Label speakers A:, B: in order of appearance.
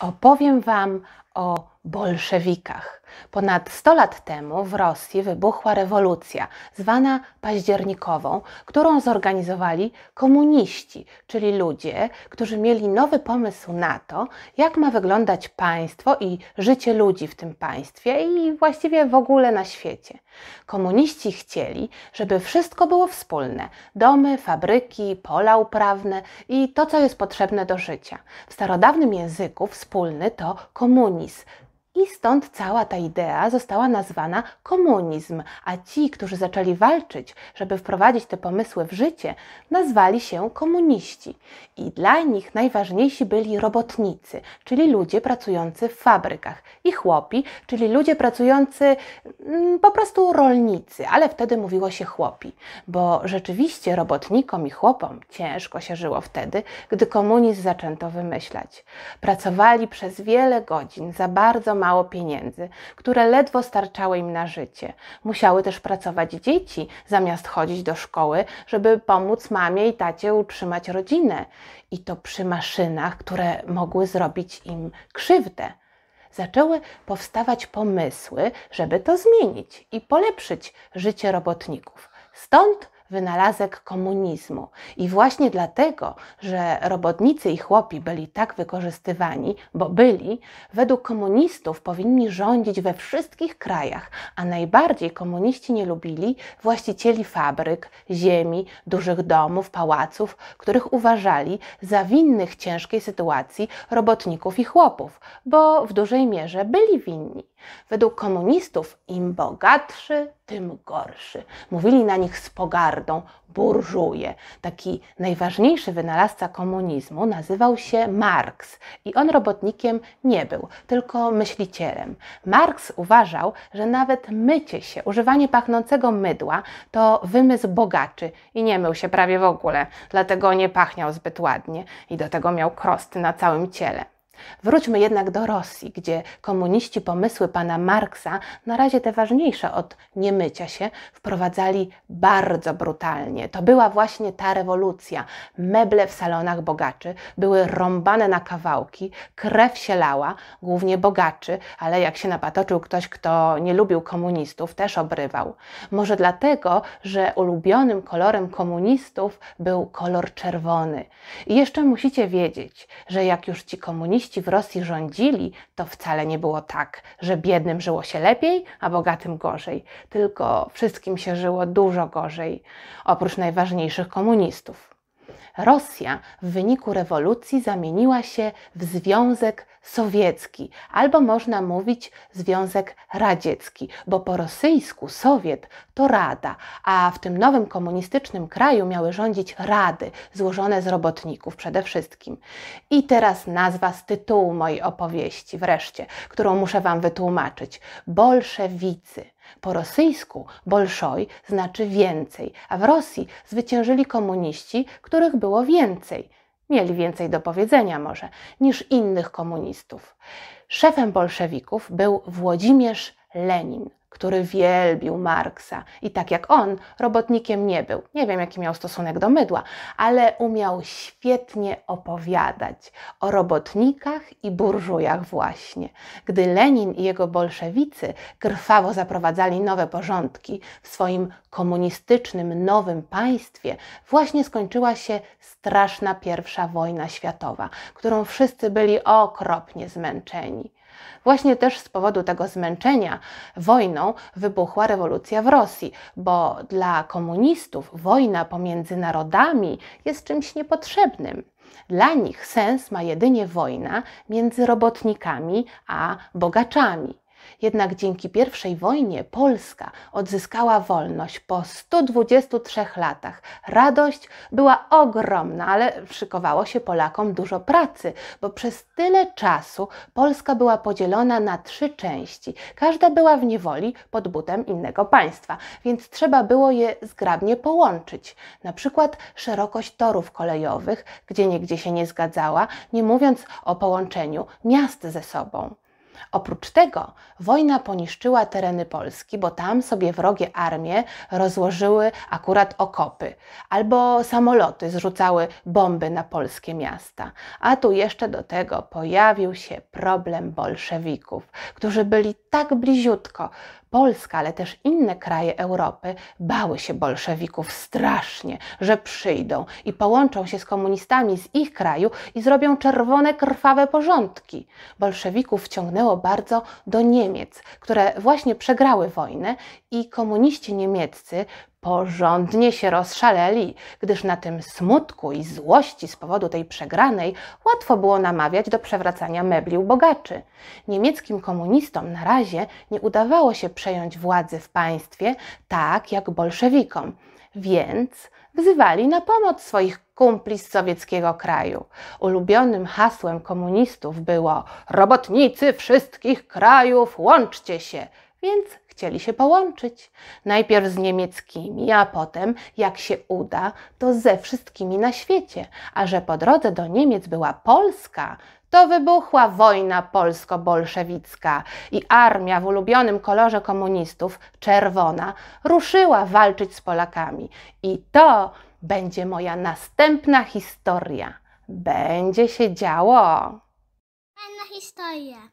A: opowiem Wam o bolszewikach. Ponad 100 lat temu w Rosji wybuchła rewolucja, zwana październikową, którą zorganizowali komuniści, czyli ludzie, którzy mieli nowy pomysł na to, jak ma wyglądać państwo i życie ludzi w tym państwie i właściwie w ogóle na świecie. Komuniści chcieli, żeby wszystko było wspólne: domy, fabryki, pola uprawne i to, co jest potrzebne do życia. W starodawnym języku wspólny to komunizm i stąd cała ta idea została nazwana komunizm, a ci, którzy zaczęli walczyć, żeby wprowadzić te pomysły w życie, nazwali się komuniści. I dla nich najważniejsi byli robotnicy, czyli ludzie pracujący w fabrykach, i chłopi, czyli ludzie pracujący mm, po prostu rolnicy, ale wtedy mówiło się chłopi, bo rzeczywiście robotnikom i chłopom ciężko się żyło wtedy, gdy komunizm zaczęto wymyślać. Pracowali przez wiele godzin za bardzo mało pieniędzy, które ledwo starczały im na życie. Musiały też pracować dzieci zamiast chodzić do szkoły, żeby pomóc mamie i tacie utrzymać rodzinę. I to przy maszynach, które mogły zrobić im krzywdę zaczęły powstawać pomysły, żeby to zmienić i polepszyć życie robotników. Stąd wynalazek komunizmu. I właśnie dlatego, że robotnicy i chłopi byli tak wykorzystywani, bo byli, według komunistów powinni rządzić we wszystkich krajach, a najbardziej komuniści nie lubili właścicieli fabryk, ziemi, dużych domów, pałaców, których uważali za winnych ciężkiej sytuacji robotników i chłopów, bo w dużej mierze byli winni. Według komunistów im bogatszy, tym gorszy. Mówili na nich z pogardą burżuje. Taki najważniejszy wynalazca komunizmu nazywał się Marx i on robotnikiem nie był, tylko myślicielem. Marx uważał, że nawet mycie się, używanie pachnącego mydła to wymysł bogaczy i nie mył się prawie w ogóle, dlatego nie pachniał zbyt ładnie i do tego miał krosty na całym ciele. Wróćmy jednak do Rosji, gdzie komuniści pomysły pana Marksa, na razie te ważniejsze od niemycia się, wprowadzali bardzo brutalnie. To była właśnie ta rewolucja. Meble w salonach bogaczy były rąbane na kawałki, krew się lała, głównie bogaczy, ale jak się napatoczył ktoś, kto nie lubił komunistów, też obrywał. Może dlatego, że ulubionym kolorem komunistów był kolor czerwony. I jeszcze musicie wiedzieć, że jak już ci komuniści komuniści w Rosji rządzili, to wcale nie było tak, że biednym żyło się lepiej, a bogatym gorzej, tylko wszystkim się żyło dużo gorzej, oprócz najważniejszych komunistów. Rosja w wyniku rewolucji zamieniła się w związek Sowiecki, albo można mówić Związek Radziecki, bo po rosyjsku Sowiet to Rada, a w tym nowym komunistycznym kraju miały rządzić rady złożone z robotników przede wszystkim. I teraz nazwa z tytułu mojej opowieści, wreszcie, którą muszę Wam wytłumaczyć: Bolszewicy. Po rosyjsku bolszoj znaczy więcej, a w Rosji zwyciężyli komuniści, których było więcej Mieli więcej do powiedzenia może niż innych komunistów. Szefem bolszewików był Włodzimierz Lenin, który wielbił Marksa i tak jak on, robotnikiem nie był. Nie wiem, jaki miał stosunek do mydła, ale umiał świetnie opowiadać o robotnikach i burżujach właśnie. Gdy Lenin i jego bolszewicy krwawo zaprowadzali nowe porządki w swoim komunistycznym nowym państwie, właśnie skończyła się straszna pierwsza wojna światowa, którą wszyscy byli okropnie zmęczeni. Właśnie też z powodu tego zmęczenia wojną wybuchła rewolucja w Rosji, bo dla komunistów wojna pomiędzy narodami jest czymś niepotrzebnym. Dla nich sens ma jedynie wojna między robotnikami a bogaczami. Jednak dzięki I wojnie Polska odzyskała wolność po 123 latach. Radość była ogromna, ale szykowało się Polakom dużo pracy, bo przez tyle czasu Polska była podzielona na trzy części. Każda była w niewoli pod butem innego państwa, więc trzeba było je zgrabnie połączyć. Na przykład szerokość torów kolejowych, gdzie niegdzie się nie zgadzała, nie mówiąc o połączeniu miast ze sobą. Oprócz tego wojna poniszczyła tereny Polski, bo tam sobie wrogie armie rozłożyły akurat okopy, albo samoloty zrzucały bomby na polskie miasta. A tu jeszcze do tego pojawił się problem bolszewików, którzy byli tak bliziutko, Polska, ale też inne kraje Europy bały się bolszewików strasznie, że przyjdą i połączą się z komunistami z ich kraju i zrobią czerwone, krwawe porządki. Bolszewików wciągnęło bardzo do Niemiec, które właśnie przegrały wojnę i komuniści niemieccy porządnie się rozszaleli, gdyż na tym smutku i złości z powodu tej przegranej łatwo było namawiać do przewracania mebli u bogaczy. Niemieckim komunistom na razie nie udawało się przejąć władzy w państwie tak jak bolszewikom, więc wzywali na pomoc swoich kumpli z sowieckiego kraju. Ulubionym hasłem komunistów było Robotnicy wszystkich krajów, łączcie się! Więc Chcieli się połączyć. Najpierw z niemieckimi, a potem, jak się uda, to ze wszystkimi na świecie. A że po drodze do Niemiec była Polska, to wybuchła wojna polsko-bolszewicka i armia w ulubionym kolorze komunistów, czerwona, ruszyła walczyć z Polakami. I to będzie moja następna historia. Będzie się działo. Fajna historia.